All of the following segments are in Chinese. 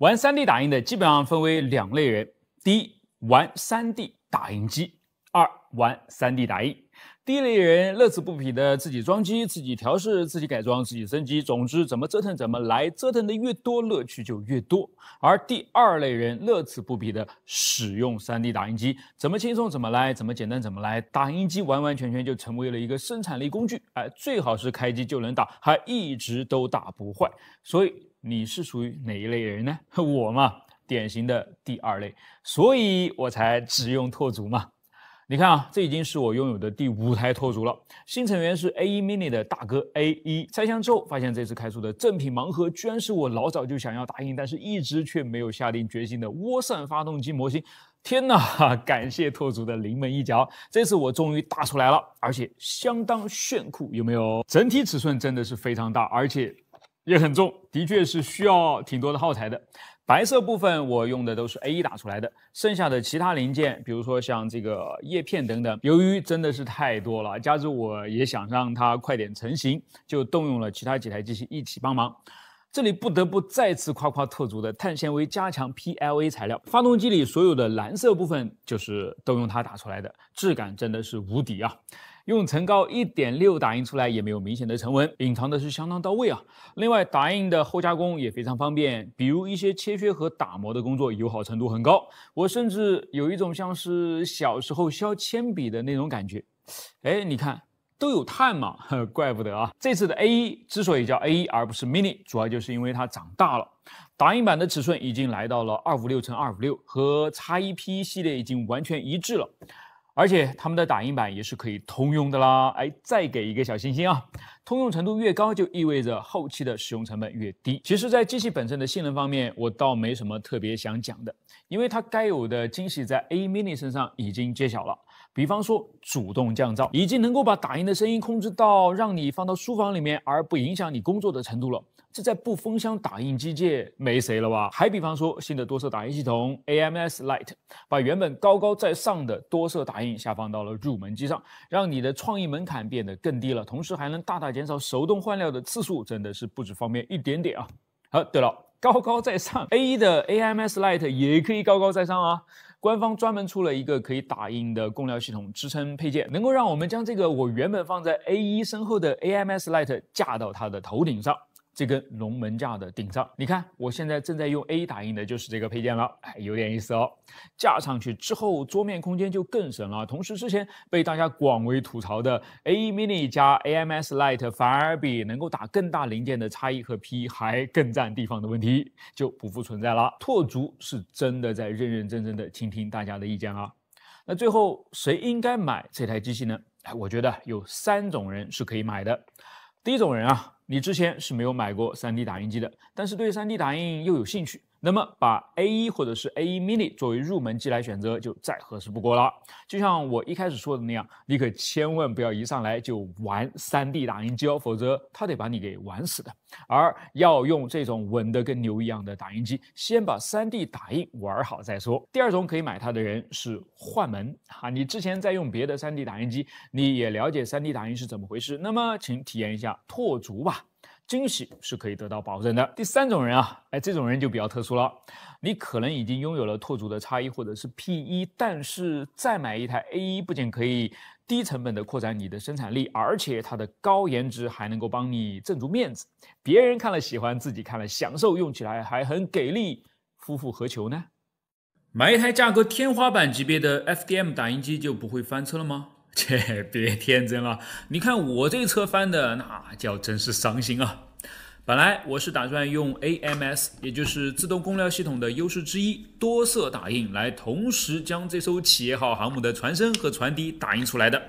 玩三 D 打印的基本上分为两类人：第一，玩三 D 打印机；二，玩三 D 打印。第一类人乐此不疲的自己装机、自己调试、自己改装、自己升级，总之怎么折腾怎么来，折腾的越多乐趣就越多。而第二类人乐此不疲的使用三 D 打印机，怎么轻松怎么来，怎么简单怎么来，打印机完完全全就成为了一个生产力工具。哎，最好是开机就能打，还一直都打不坏。所以。你是属于哪一类人呢？我嘛，典型的第二类，所以我才只用拓足嘛。你看啊，这已经是我拥有的第五台拓足了。新成员是 A1 Mini 的大哥 A1。拆箱之后发现，这次开出的正品盲盒居然是我老早就想要答印，但是一直却没有下定决心的涡扇发动机模型。天哪！感谢拓足的临门一脚，这次我终于大出来了，而且相当炫酷，有没有？整体尺寸真的是非常大，而且。也很重，的确是需要挺多的耗材的。白色部分我用的都是 A E 打出来的，剩下的其他零件，比如说像这个叶片等等，由于真的是太多了，加之我也想让它快点成型，就动用了其他几台机器一起帮忙。这里不得不再次夸夸特族的碳纤维加强 P L A 材料，发动机里所有的蓝色部分就是都用它打出来的，质感真的是无敌啊！用层高一点六打印出来也没有明显的层纹，隐藏的是相当到位啊。另外，打印的后加工也非常方便，比如一些切削和打磨的工作，友好程度很高。我甚至有一种像是小时候削铅笔的那种感觉。哎，你看，都有碳嘛，怪不得啊。这次的 a 一之所以叫 a 一而不是 Mini，主要就是因为它长大了。打印版的尺寸已经来到了二五六乘二五六，和叉一 P 系列已经完全一致了。而且它们的打印版也是可以通用的啦，哎，再给一个小心心啊！通用程度越高，就意味着后期的使用成本越低。其实，在机器本身的性能方面，我倒没什么特别想讲的，因为它该有的惊喜在 A Mini 身上已经揭晓了。比方说，主动降噪已经能够把打印的声音控制到让你放到书房里面而不影响你工作的程度了，这在不封箱打印机界没谁了吧？还比方说，新的多色打印系统 AMS Light，把原本高高在上的多色打印下放到了入门机上，让你的创意门槛变得更低了，同时还能大大减少手动换料的次数，真的是不止方便一点点啊！好，对了。高高在上，A1 的 AMS Light 也可以高高在上啊！官方专门出了一个可以打印的供料系统支撑配件，能够让我们将这个我原本放在 A1 身后的 AMS Light 架到它的头顶上。这根龙门架的顶上，你看，我现在正在用 A 打印的就是这个配件了，哎，有点意思哦。架上去之后，桌面空间就更省了。同时，之前被大家广为吐槽的 A E Mini 加 A M S Light 反而比能够打更大零件的叉一和 P 还更占地方的问题就不复存在了。拓竹是真的在认认真真的倾听大家的意见了。那最后谁应该买这台机器呢？哎，我觉得有三种人是可以买的。第一种人啊。你之前是没有买过 3D 打印机的，但是对 3D 打印又有兴趣。那么把 A1 或者是 A1 Mini 作为入门机来选择就再合适不过了。就像我一开始说的那样，你可千万不要一上来就玩 3D 打印机哦，否则它得把你给玩死的。而要用这种稳得跟牛一样的打印机，先把 3D 打印玩好再说。第二种可以买它的人是换门啊，你之前在用别的 3D 打印机，你也了解 3D 打印是怎么回事，那么请体验一下拓足吧。惊喜是可以得到保证的。第三种人啊，哎，这种人就比较特殊了。你可能已经拥有了拓足的叉一或者是 P 一，但是再买一台 A 一，不仅可以低成本的扩展你的生产力，而且它的高颜值还能够帮你挣足面子。别人看了喜欢，自己看了享受，用起来还很给力，夫复何求呢？买一台价格天花板级别的 FDM 打印机就不会翻车了吗？切，别天真了！你看我这车翻的，那叫真是伤心啊。本来我是打算用 AMS，也就是自动供料系统的优势之一——多色打印，来同时将这艘企业号航母的船身和船底打印出来的。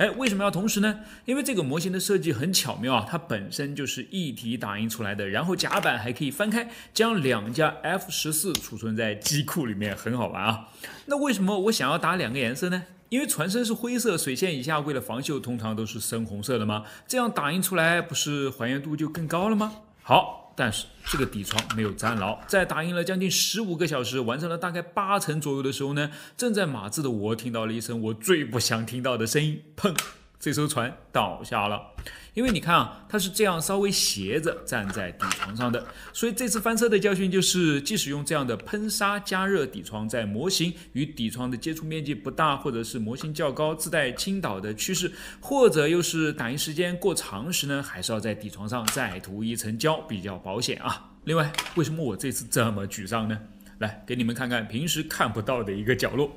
哎，为什么要同时呢？因为这个模型的设计很巧妙啊，它本身就是一体打印出来的，然后甲板还可以翻开，将两架 F 十四储存在机库里面，很好玩啊。那为什么我想要打两个颜色呢？因为船身是灰色，水线以下为了防锈，通常都是深红色的吗？这样打印出来不是还原度就更高了吗？好。但是这个底床没有粘牢，在打印了将近十五个小时，完成了大概八成左右的时候呢，正在码字的我听到了一声我最不想听到的声音：砰！这艘船倒下了，因为你看啊，它是这样稍微斜着站在底床上的，所以这次翻车的教训就是，即使用这样的喷砂加热底床，在模型与底床的接触面积不大，或者是模型较高自带倾倒的趋势，或者又是打印时间过长时呢，还是要在底床上再涂一层胶比较保险啊。另外，为什么我这次这么沮丧呢？来给你们看看平时看不到的一个角落。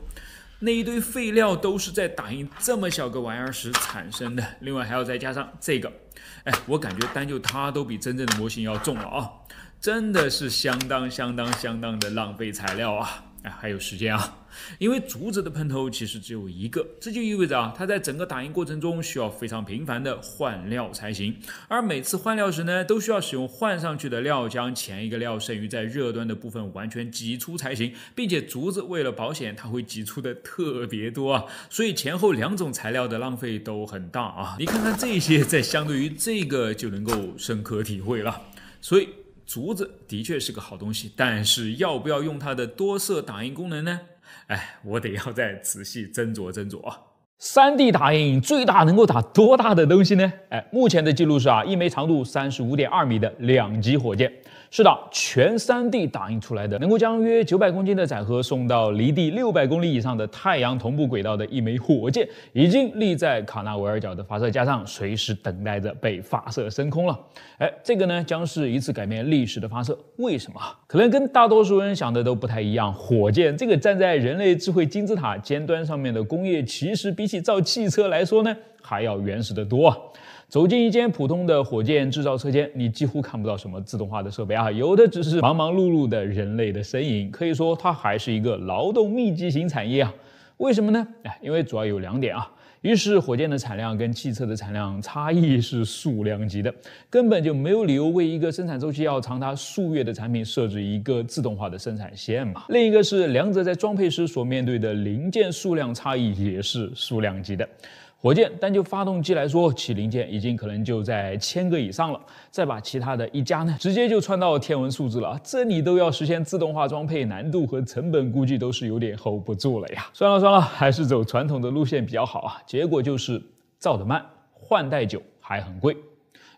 那一堆废料都是在打印这么小个玩意儿时产生的，另外还要再加上这个，哎，我感觉单就它都比真正的模型要重了啊，真的是相当相当相当的浪费材料啊，哎，还有时间啊。因为竹子的喷头其实只有一个，这就意味着啊，它在整个打印过程中需要非常频繁的换料才行。而每次换料时呢，都需要使用换上去的料浆前一个料剩余在热端的部分完全挤出才行，并且竹子为了保险，它会挤出的特别多啊。所以前后两种材料的浪费都很大啊。你看看这些，在相对于这个就能够深刻体会了。所以竹子的确是个好东西，但是要不要用它的多色打印功能呢？哎，我得要再仔细斟酌斟酌啊。d 打印最大能够打多大的东西呢？哎，目前的记录是啊，一枚长度三十五点二米的两级火箭。是的，全 3D 打印出来的，能够将约900公斤的载荷送到离地600公里以上的太阳同步轨道的一枚火箭，已经立在卡纳维尔角的发射架上，随时等待着被发射升空了。哎，这个呢，将是一次改变历史的发射。为什么？可能跟大多数人想的都不太一样。火箭这个站在人类智慧金字塔尖端上面的工业，其实比起造汽车来说呢，还要原始得多。走进一间普通的火箭制造车间，你几乎看不到什么自动化的设备啊，有的只是忙忙碌碌的人类的身影。可以说，它还是一个劳动密集型产业啊。为什么呢？哎，因为主要有两点啊。一是火箭的产量跟汽车的产量差异是数量级的，根本就没有理由为一个生产周期要长达数月的产品设置一个自动化的生产线嘛。另一个是两者在装配时所面对的零件数量差异也是数量级的。火箭，单就发动机来说，其零件已经可能就在千个以上了。再把其他的一加呢，直接就窜到天文数字了这你都要实现自动化装配，难度和成本估计都是有点 hold 不住了呀。算了算了，还是走传统的路线比较好啊。结果就是造得慢，换代久，还很贵。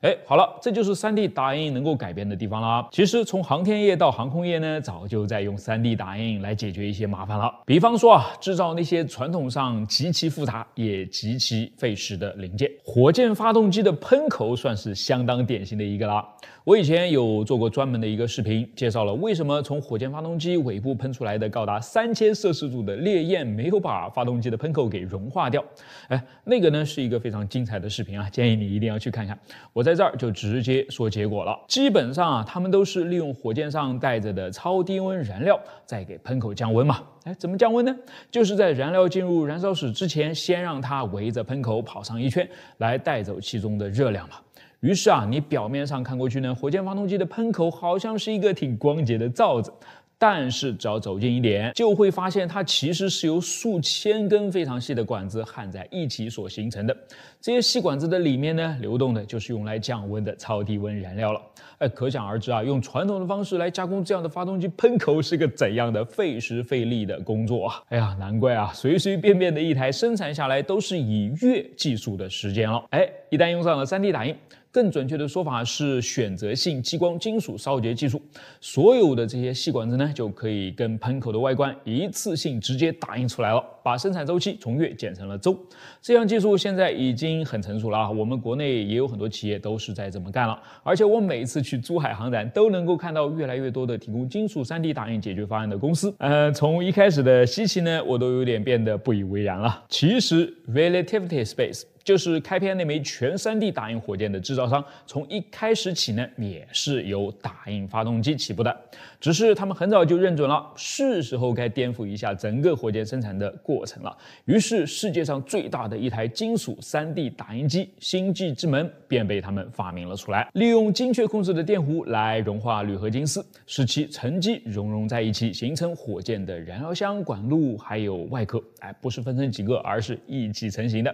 哎，好了，这就是 3D 打印能够改变的地方了。其实从航天业到航空业呢，早就在用 3D 打印来解决一些麻烦了。比方说啊，制造那些传统上极其复杂也极其费时的零件，火箭发动机的喷口算是相当典型的一个了。我以前有做过专门的一个视频，介绍了为什么从火箭发动机尾部喷出来的高达三千摄氏度的烈焰没有把发动机的喷口给融化掉。哎，那个呢是一个非常精彩的视频啊，建议你一定要去看看。我在这儿就直接说结果了，基本上啊，他们都是利用火箭上带着的超低温燃料，在给喷口降温嘛。哎，怎么降温呢？就是在燃料进入燃烧室之前，先让它围着喷口跑上一圈，来带走其中的热量嘛。于是啊，你表面上看过去呢，火箭发动机的喷口好像是一个挺光洁的罩子，但是只要走近一点，就会发现它其实是由数千根非常细的管子焊在一起所形成的。这些细管子的里面呢，流动的就是用来降温的超低温燃料了。哎，可想而知啊，用传统的方式来加工这样的发动机喷口，是个怎样的费时费力的工作啊！哎呀，难怪啊，随随便便的一台生产下来都是以月计数的时间了。哎，一旦用上了 3D 打印。更准确的说法是选择性激光金属烧结技术，所有的这些细管子呢，就可以跟喷口的外观一次性直接打印出来了。把生产周期从月减成了周，这项技术现在已经很成熟了啊！我们国内也有很多企业都是在这么干了。而且我每次去珠海航展，都能够看到越来越多的提供金属 3D 打印解决方案的公司。呃，从一开始的稀奇呢，我都有点变得不以为然了。其实，Relativity Space 就是开篇那枚全 3D 打印火箭的制造商，从一开始起呢，也是由打印发动机起步的。只是他们很早就认准了，是时候该颠覆一下整个火箭生产的过。过程了，于是世界上最大的一台金属 3D 打印机“星际之门”便被他们发明了出来。利用精确控制的电弧来融化铝合金丝，使其沉积熔融在一起，形成火箭的燃料箱、管路还有外壳。哎，不是分成几个，而是一起成型的。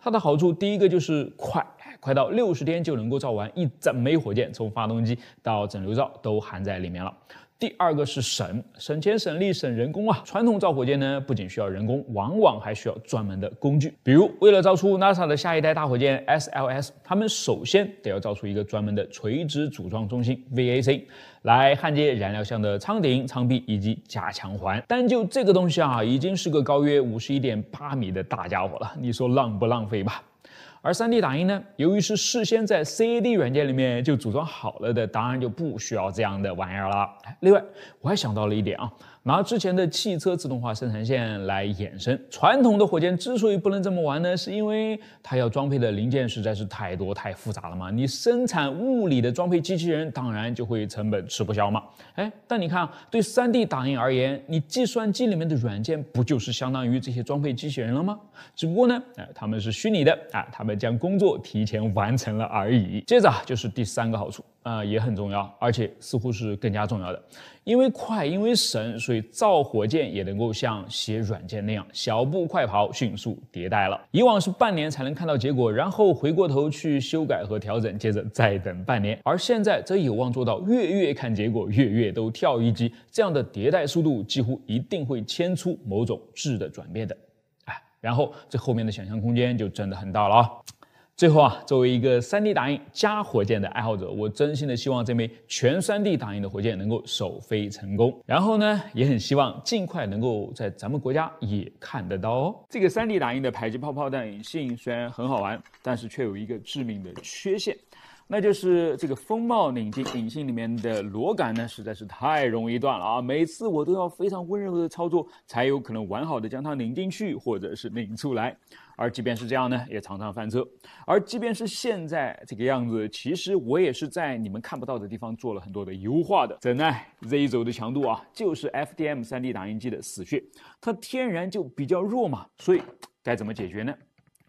它的好处，第一个就是快，快到六十天就能够造完一整枚火箭，从发动机到整流罩都含在里面了。第二个是省，省钱省力省人工啊！传统造火箭呢，不仅需要人工，往往还需要专门的工具。比如，为了造出 NASA 的下一代大火箭 SLS，他们首先得要造出一个专门的垂直组装中心 VAC，来焊接燃料箱的舱顶、舱壁以及加强环。单就这个东西啊，已经是个高约五十一点八米的大家伙了，你说浪不浪费吧？而 3D 打印呢，由于是事先在 CAD 软件里面就组装好了的，当然就不需要这样的玩意儿了。另外，我还想到了一点啊。拿之前的汽车自动化生产线来衍生。传统的火箭之所以不能这么玩呢，是因为它要装配的零件实在是太多太复杂了嘛。你生产物理的装配机器人，当然就会成本吃不消嘛。哎，但你看，对 3D 打印而言，你计算机里面的软件不就是相当于这些装配机器人了吗？只不过呢，哎，他们是虚拟的，啊，他们将工作提前完成了而已。接着就是第三个好处。呃，也很重要，而且似乎是更加重要的，因为快，因为省，所以造火箭也能够像写软件那样小步快跑，迅速迭代了。以往是半年才能看到结果，然后回过头去修改和调整，接着再等半年，而现在则有望做到月月看结果，月月都跳一级。这样的迭代速度，几乎一定会牵出某种质的转变的，唉，然后这后面的想象空间就真的很大了啊。最后啊，作为一个 3D 打印加火箭的爱好者，我真心的希望这枚全 3D 打印的火箭能够首飞成功。然后呢，也很希望尽快能够在咱们国家也看得到哦。这个 3D 打印的迫击炮炮弹引信虽然很好玩，但是却有一个致命的缺陷，那就是这个风帽拧进引信里面的螺杆呢实在是太容易断了啊！每次我都要非常温柔的操作，才有可能完好的将它拧进去或者是拧出来。而即便是这样呢，也常常翻车。而即便是现在这个样子，其实我也是在你们看不到的地方做了很多的优化的。怎奈 Z 轴的强度啊，就是 FDM 3D 打印机的死穴，它天然就比较弱嘛。所以该怎么解决呢？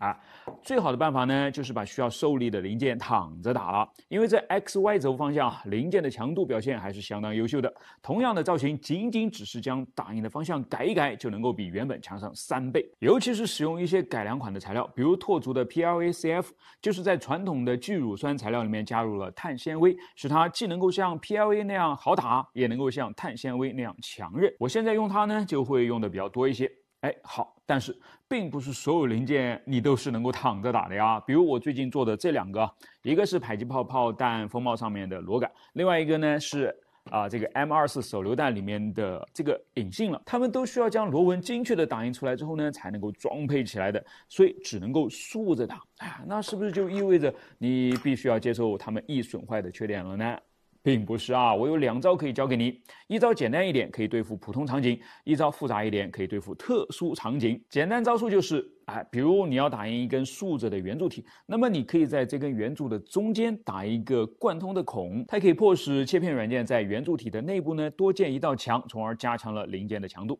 啊，最好的办法呢，就是把需要受力的零件躺着打，了，因为在 X Y 轴方向，零件的强度表现还是相当优秀的。同样的造型，仅仅只是将打印的方向改一改，就能够比原本强上三倍。尤其是使用一些改良款的材料，比如拓足的 PLA CF，就是在传统的聚乳酸材料里面加入了碳纤维，使它既能够像 PLA 那样好打，也能够像碳纤维那样强韧。我现在用它呢，就会用的比较多一些。哎，好，但是并不是所有零件你都是能够躺着打的呀。比如我最近做的这两个，一个是迫击炮炮弹风帽上面的螺杆，另外一个呢是啊这个 M24 手榴弹里面的这个引信了。它们都需要将螺纹精确的打印出来之后呢，才能够装配起来的。所以只能够竖着打。哎，那是不是就意味着你必须要接受它们易损坏的缺点了呢？并不是啊，我有两招可以教给你，一招简单一点，可以对付普通场景；一招复杂一点，可以对付特殊场景。简单招数就是。哎，比如你要打印一根竖着的圆柱体，那么你可以在这根圆柱的中间打一个贯通的孔，它可以迫使切片软件在圆柱体的内部呢多建一道墙，从而加强了零件的强度。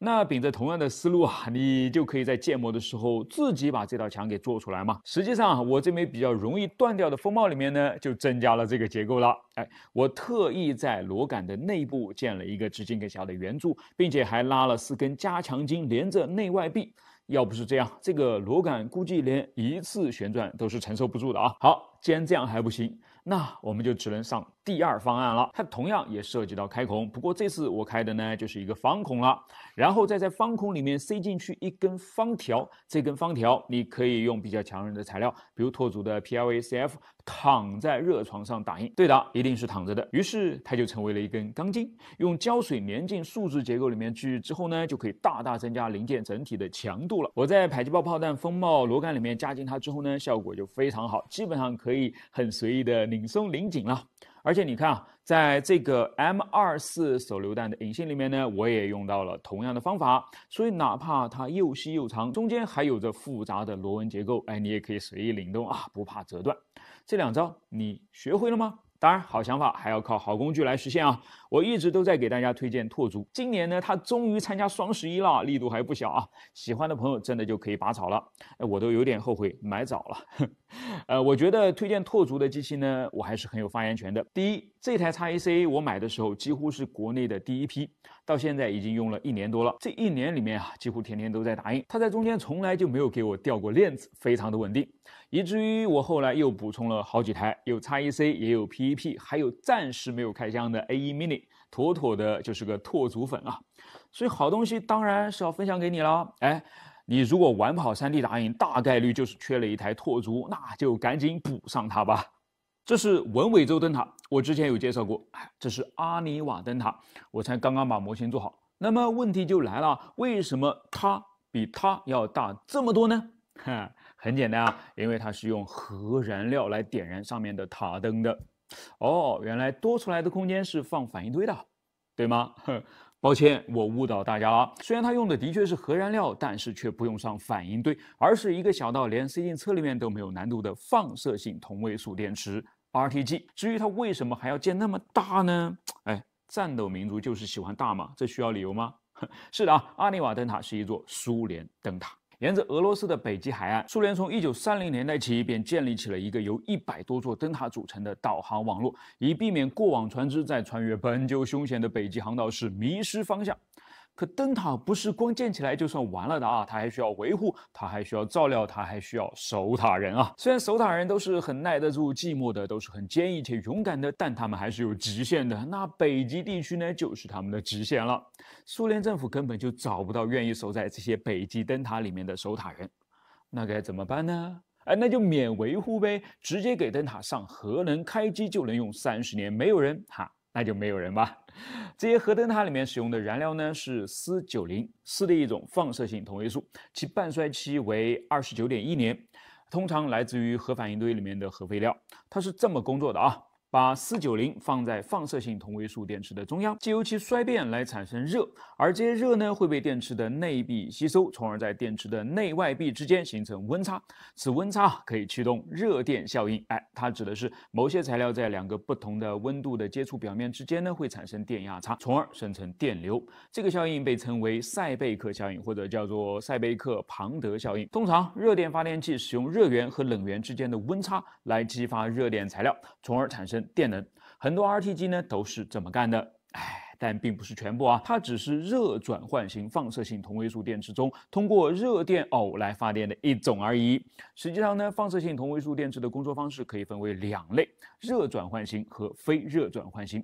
那秉着同样的思路啊，你就可以在建模的时候自己把这道墙给做出来嘛。实际上，我这枚比较容易断掉的风帽里面呢，就增加了这个结构了。哎，我特意在螺杆的内部建了一个直径更小的圆柱，并且还拉了四根加强筋连着内外壁。要不是这样，这个螺杆估计连一次旋转都是承受不住的啊！好，既然这样还不行，那我们就只能上。第二方案了，它同样也涉及到开孔，不过这次我开的呢就是一个方孔了，然后再在方孔里面塞进去一根方条，这根方条你可以用比较强韧的材料，比如拓竹的 PLA CF，躺在热床上打印，对的，一定是躺着的，于是它就成为了一根钢筋，用胶水粘进树脂结构里面去之后呢，就可以大大增加零件整体的强度了。我在迫击炮炮弹风帽螺杆里面加进它之后呢，效果就非常好，基本上可以很随意的拧松拧紧了。而且你看啊，在这个 M 二四手榴弹的引线里面呢，我也用到了同样的方法，所以哪怕它又细又长，中间还有着复杂的螺纹结构，哎，你也可以随意拧动啊，不怕折断。这两招你学会了吗？当然，好想法还要靠好工具来实现啊！我一直都在给大家推荐拓足，今年呢，它终于参加双十一了，力度还不小啊！喜欢的朋友真的就可以拔草了，我都有点后悔买早了。呃，我觉得推荐拓足的机器呢，我还是很有发言权的。第一，这台叉 A C 我买的时候几乎是国内的第一批。到现在已经用了一年多了，这一年里面啊，几乎天天都在打印，它在中间从来就没有给我掉过链子，非常的稳定，以至于我后来又补充了好几台，有叉一 C，也有 P E P，还有暂时没有开箱的 A 一 Mini，妥妥的就是个拓足粉啊。所以好东西当然是要分享给你了，哎，你如果晚跑 3D 打印，大概率就是缺了一台拓足，那就赶紧补上它吧。这是文伟洲灯塔，我之前有介绍过。这是阿尼瓦灯塔，我才刚刚把模型做好。那么问题就来了，为什么它比它要大这么多呢？哈，很简单啊，因为它是用核燃料来点燃上面的塔灯的。哦，原来多出来的空间是放反应堆的，对吗？抱歉，我误导大家了。虽然它用的的确是核燃料，但是却不用上反应堆，而是一个小到连塞进车里面都没有难度的放射性同位素电池。RTG，至于它为什么还要建那么大呢？哎，战斗民族就是喜欢大嘛，这需要理由吗？是的啊，阿尼瓦灯塔是一座苏联灯塔，沿着俄罗斯的北极海岸，苏联从一九三零年代起便建立起了一个由一百多座灯塔组成的导航网络，以避免过往船只在穿越本就凶险的北极航道时迷失方向。可灯塔不是光建起来就算完了的啊，它还需要维护，它还需要照料，它还需要守塔人啊。虽然守塔人都是很耐得住寂寞的，都是很坚毅且勇敢的，但他们还是有极限的。那北极地区呢，就是他们的极限了。苏联政府根本就找不到愿意守在这些北极灯塔里面的守塔人，那该怎么办呢？哎，那就免维护呗，直接给灯塔上核能，开机就能用三十年，没有人哈。那就没有人吧。这些核灯塔里面使用的燃料呢，是铯 -90，铯的一种放射性同位素，其半衰期为二十九点一年，通常来自于核反应堆里面的核废料。它是这么工作的啊。把四九零放在放射性同位素电池的中央，借由其衰变来产生热，而这些热呢会被电池的内壁吸收，从而在电池的内外壁之间形成温差。此温差可以驱动热电效应，哎，它指的是某些材料在两个不同的温度的接触表面之间呢会产生电压差，从而生成电流。这个效应被称为塞贝克效应，或者叫做塞贝克庞德效应。通常热电发电器使用热源和冷源之间的温差来激发热电材料，从而产生。电能，很多 RT 机呢都是这么干的，哎，但并不是全部啊，它只是热转换型放射性同位素电池中通过热电偶来发电的一种而已。实际上呢，放射性同位素电池的工作方式可以分为两类：热转换型和非热转换型。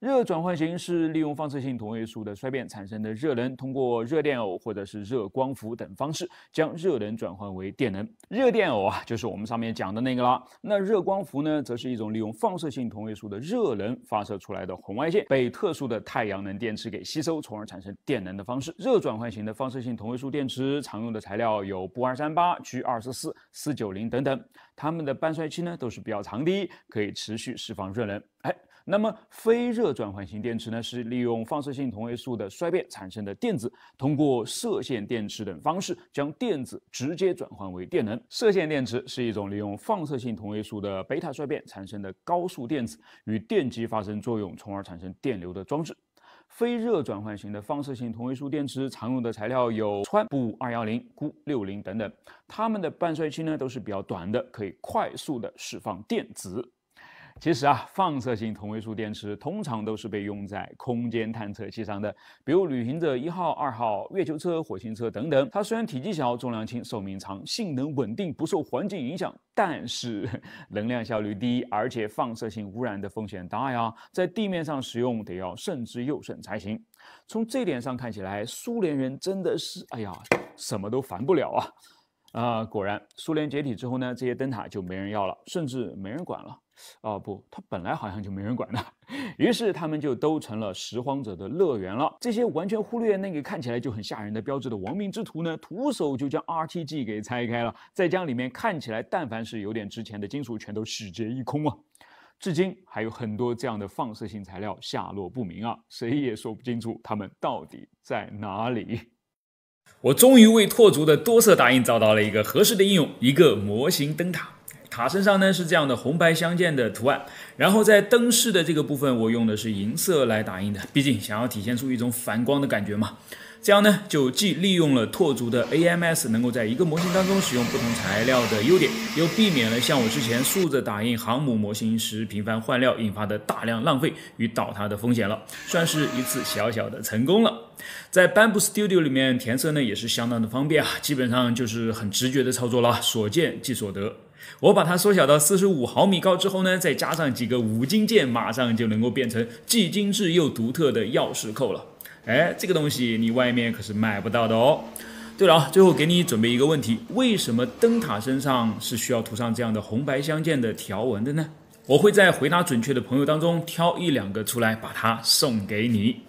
热转换型是利用放射性同位素的衰变产生的热能，通过热电偶或者是热光伏等方式将热能转换为电能。热电偶啊，就是我们上面讲的那个啦。那热光伏呢，则是一种利用放射性同位素的热能发射出来的红外线，被特殊的太阳能电池给吸收，从而产生电能的方式。热转换型的放射性同位素电池常用的材料有钚二三八、G 二十四、四九零等等，它们的半衰期呢都是比较长的，可以持续释放热能。哎。那么，非热转换型电池呢，是利用放射性同位素的衰变产生的电子，通过射线电池等方式将电子直接转换为电能。射线电池是一种利用放射性同位素的贝塔衰变产生的高速电子与电极发生作用，从而产生电流的装置。非热转换型的放射性同位素电池常用的材料有川布二幺零、钴六零等等，它们的半衰期呢都是比较短的，可以快速的释放电子。其实啊，放射性同位素电池通常都是被用在空间探测器上的，比如旅行者一号、二号、月球车、火星车等等。它虽然体积小、重量轻、寿命长、性能稳定、不受环境影响，但是能量效率低，而且放射性污染的风险大呀。在地面上使用得要慎之又慎才行。从这点上看起来，苏联人真的是哎呀，什么都烦不了啊！啊，果然，苏联解体之后呢，这些灯塔就没人要了，甚至没人管了。哦不，它本来好像就没人管的，于是他们就都成了拾荒者的乐园了。这些完全忽略那个看起来就很吓人的标志的亡命之徒呢，徒手就将 RTG 给拆开了，再将里面看起来但凡是有点值钱的金属全都洗劫一空啊！至今还有很多这样的放射性材料下落不明啊，谁也说不清楚他们到底在哪里。我终于为拓竹的多色打印找到了一个合适的应用，一个模型灯塔。塔身上呢是这样的红白相间的图案，然后在灯饰的这个部分，我用的是银色来打印的，毕竟想要体现出一种反光的感觉嘛。这样呢，就既利用了拓竹的 AMS 能够在一个模型当中使用不同材料的优点，又避免了像我之前竖着打印航母模型时频繁换料引发的大量浪费与倒塌的风险了，算是一次小小的成功了。在 Bamboo Studio 里面填色呢也是相当的方便啊，基本上就是很直觉的操作了，所见即所得。我把它缩小到四十五毫米高之后呢，再加上几个五金件，马上就能够变成既精致又独特的钥匙扣了。哎，这个东西你外面可是买不到的哦。对了啊，最后给你准备一个问题：为什么灯塔身上是需要涂上这样的红白相间的条纹的呢？我会在回答准确的朋友当中挑一两个出来，把它送给你。